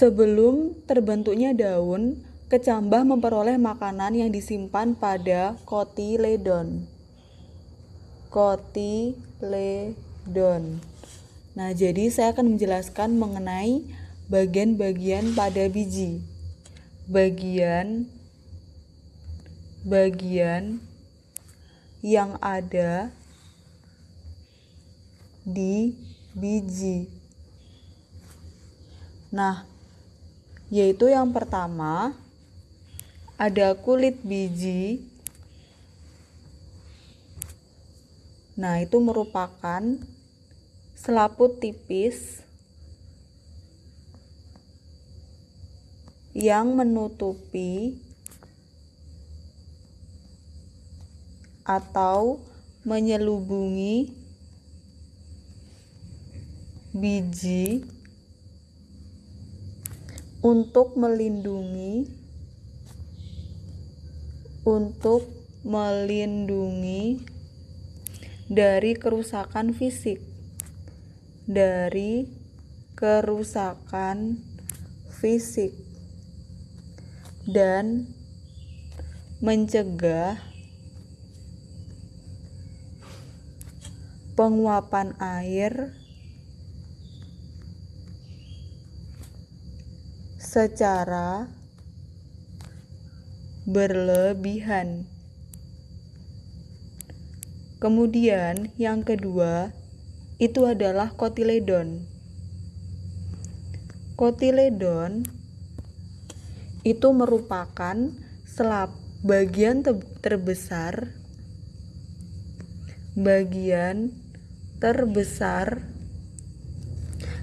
Sebelum terbentuknya daun, kecambah memperoleh makanan yang disimpan pada kotiledon. Kotiledon. Nah, jadi saya akan menjelaskan mengenai bagian-bagian pada biji. Bagian bagian yang ada di biji. Nah, yaitu yang pertama ada kulit biji. Nah, itu merupakan selaput tipis yang menutupi atau menyelubungi biji untuk melindungi untuk melindungi dari kerusakan fisik dari kerusakan fisik dan mencegah penguapan air secara berlebihan. Kemudian, yang kedua itu adalah kotiledon. Kotiledon itu merupakan selap bagian te terbesar bagian terbesar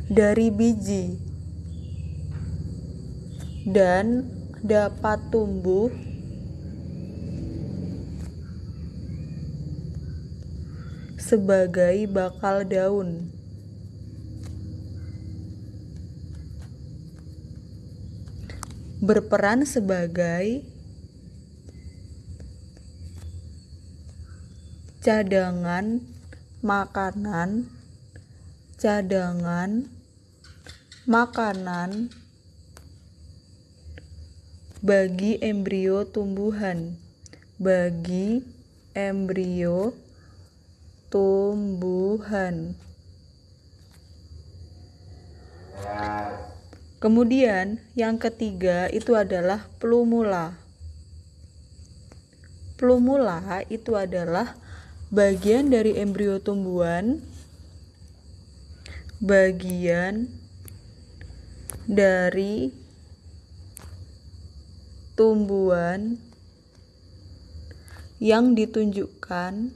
dari biji dan dapat tumbuh sebagai bakal daun. Berperan sebagai cadangan makanan, cadangan makanan bagi embrio tumbuhan bagi embrio tumbuhan Kemudian yang ketiga itu adalah plumula. Plumula itu adalah bagian dari embrio tumbuhan bagian dari tumbuhan yang ditunjukkan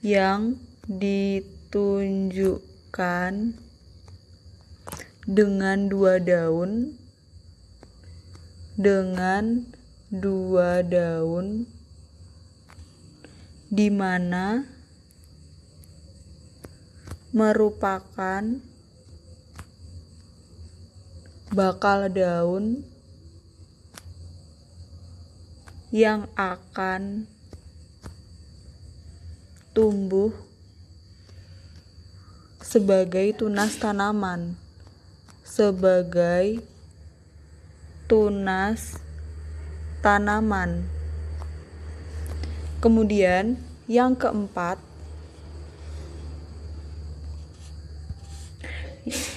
yang ditunjukkan dengan dua daun dengan dua daun di mana merupakan bakal daun yang akan tumbuh sebagai tunas tanaman, sebagai tunas tanaman. Kemudian, yang keempat,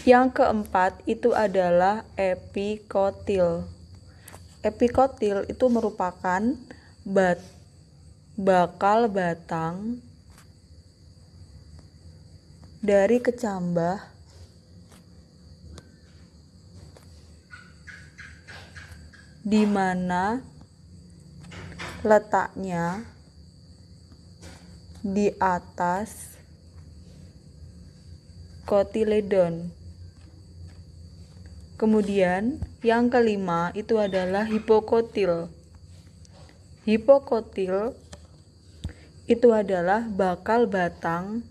yang keempat itu adalah epikotil epikotil itu merupakan bat bakal batang dari kecambah di mana letaknya di atas kotiledon. Kemudian yang kelima itu adalah hipokotil. Hipokotil itu adalah bakal batang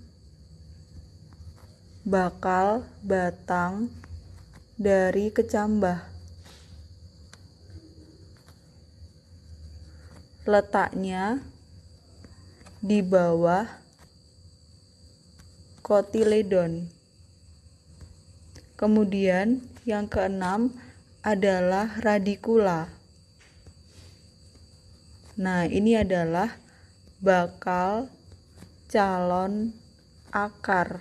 bakal batang dari kecambah. Letaknya di bawah kotiledon. Kemudian yang keenam adalah radikula. Nah, ini adalah bakal calon akar.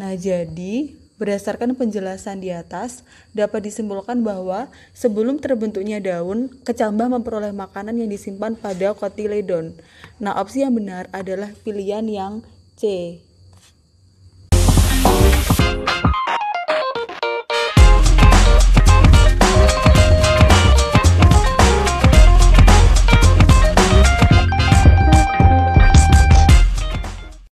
Nah, jadi berdasarkan penjelasan di atas dapat disimpulkan bahwa sebelum terbentuknya daun, kecambah memperoleh makanan yang disimpan pada kotiledon. Nah, opsi yang benar adalah pilihan yang C.